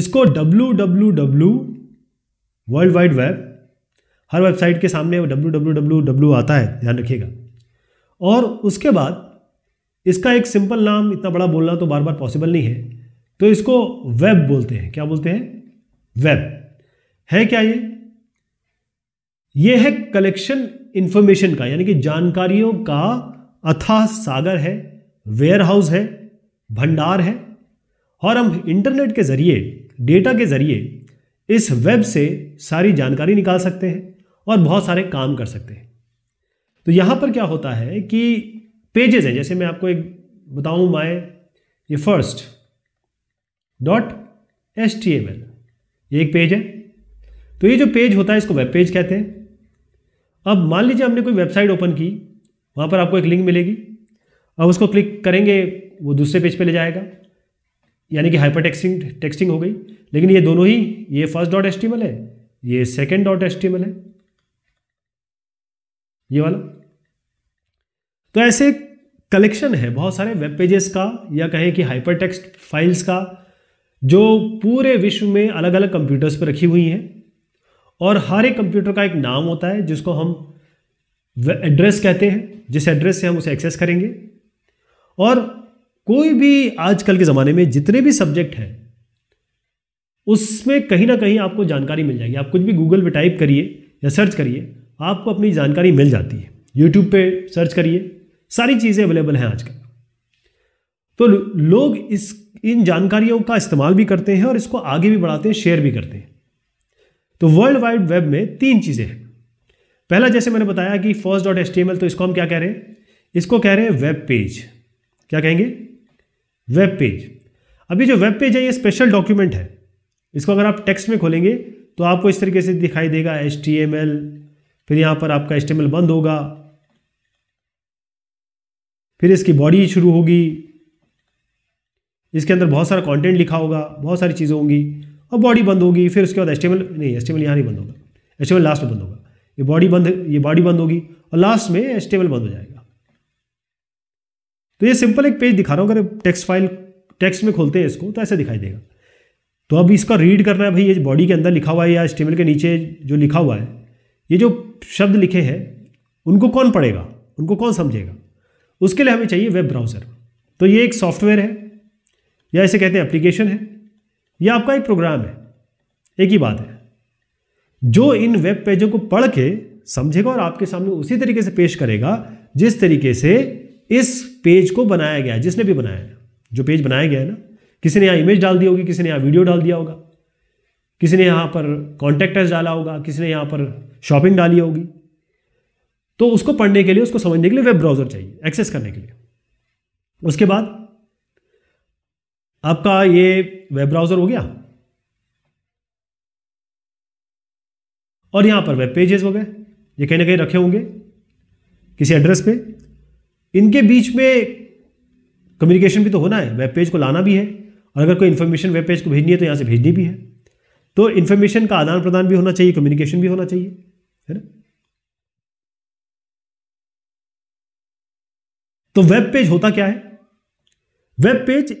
इसको W W W world wide web हर website के सामने डब्लू डब्लू डब्लू डब्लू आता है ध्यान रखिएगा और उसके बाद इसका एक सिंपल नाम इतना बड़ा बोलना तो बार बार पॉसिबल नहीं है तो इसको वेब बोलते हैं क्या बोलते हैं वेब है क्या ये ये है कलेक्शन इंफॉर्मेशन का यानी कि जानकारियों का अथाह सागर है वेयर हाउस है भंडार है और हम इंटरनेट के ज़रिए डेटा के ज़रिए इस वेब से सारी जानकारी निकाल सकते हैं और बहुत सारे काम कर सकते हैं तो यहाँ पर क्या होता है कि पेजेस हैं जैसे मैं आपको एक बताऊँ माए ये first dot S T M L ये एक पेज है तो ये जो पेज होता है इसको वेब पेज कहते हैं अब मान लीजिए हमने कोई वेबसाइट ओपन की वहाँ पर आपको एक लिंक मिलेगी अब उसको क्लिक करेंगे वो दूसरे पेज पे ले जाएगा यानी कि हाइपर टेक्सिंग टेक्सटिंग हो गई लेकिन ये दोनों ही ये फर्स्ट डॉट एस्टिमल है ये सेकेंड डॉट एस्टिमल है ये वाला तो ऐसे कलेक्शन है बहुत सारे वेब पेजेस का या कहें कि हाइपर टेक्स्ट फाइल्स का जो पूरे विश्व में अलग अलग कंप्यूटर्स पर रखी हुई हैं और हर एक कंप्यूटर का एक नाम होता है जिसको हम एड्रेस कहते हैं जिस एड्रेस से हम उसे एक्सेस करेंगे और कोई भी आजकल के ज़माने में जितने भी सब्जेक्ट हैं उसमें कहीं ना कहीं आपको जानकारी मिल जाएगी आप कुछ भी गूगल पे टाइप करिए या सर्च करिए आपको अपनी जानकारी मिल जाती है यूट्यूब पे सर्च करिए सारी चीज़ें अवेलेबल हैं आजकल तो लोग इस इन जानकारियों का इस्तेमाल भी करते हैं और इसको आगे भी बढ़ाते हैं शेयर भी करते हैं तो वर्ल्ड वाइड वेब में तीन चीज़ें हैं पहला जैसे मैंने बताया कि फर्स्ट डॉट एस तो इसको हम क्या कह रहे हैं इसको कह रहे हैं वेब पेज क्या कहेंगे वेब पेज अब ये जो वेब पेज है ये स्पेशल डॉक्यूमेंट है इसको अगर आप टेक्स्ट में खोलेंगे तो आपको इस तरीके से दिखाई देगा एच फिर यहाँ पर आपका एच बंद होगा फिर इसकी बॉडी शुरू होगी इसके अंदर बहुत सारा कंटेंट लिखा होगा बहुत सारी चीज़ें होंगी और बॉडी बंद होगी फिर उसके बाद एच नहीं एच यहाँ नहीं बंद होगा एच लास्ट में बंद होगा ये बॉडी बंद ये बॉडी बंद होगी और लास्ट में एच बंद हो जाएगा तो ये सिंपल एक पेज दिखा रहा हूँ अगर टेक्स्ट फाइल टेक्स्ट में खोलते हैं इसको तो ऐसे दिखाई देगा तो अब इसका रीड करना है भाई ये बॉडी के अंदर लिखा हुआ है या स्टेमल के नीचे जो लिखा हुआ है ये जो शब्द लिखे हैं उनको कौन पढ़ेगा उनको कौन समझेगा उसके लिए हमें चाहिए वेब ब्राउज़र तो ये एक सॉफ्टवेयर है या इसे कहते हैं एप्लीकेशन है या आपका एक प्रोग्राम है एक ही बात है जो इन वेब पेजों को पढ़ के समझेगा और आपके सामने उसी तरीके से पेश करेगा जिस तरीके से इस पेज को बनाया गया है जिसने भी बनाया है जो पेज बनाया गया है ना किसी ने यहाँ इमेज डाल दी होगी किसी ने यहाँ वीडियो डाल दिया होगा किसी ने यहाँ पर कॉन्टैक्टर्स डाला होगा किसी ने यहाँ पर शॉपिंग डाली होगी तो उसको पढ़ने के लिए उसको समझने के लिए वेब ब्राउज़र चाहिए एक्सेस करने के लिए उसके बाद आपका ये वेब ब्राउज़र हो गया और यहां पर वेब पेजेस हो गए ये कहीं ना कहीं रखे होंगे किसी एड्रेस पे इनके बीच में कम्युनिकेशन भी तो होना है वेब पेज को लाना भी है और अगर कोई इन्फॉर्मेशन वेब पेज को भेजनी है तो यहाँ से भेजनी भी है तो इन्फॉर्मेशन का आदान प्रदान भी होना चाहिए कम्युनिकेशन भी होना चाहिए है ना तो वेब पेज होता क्या है वेब पेज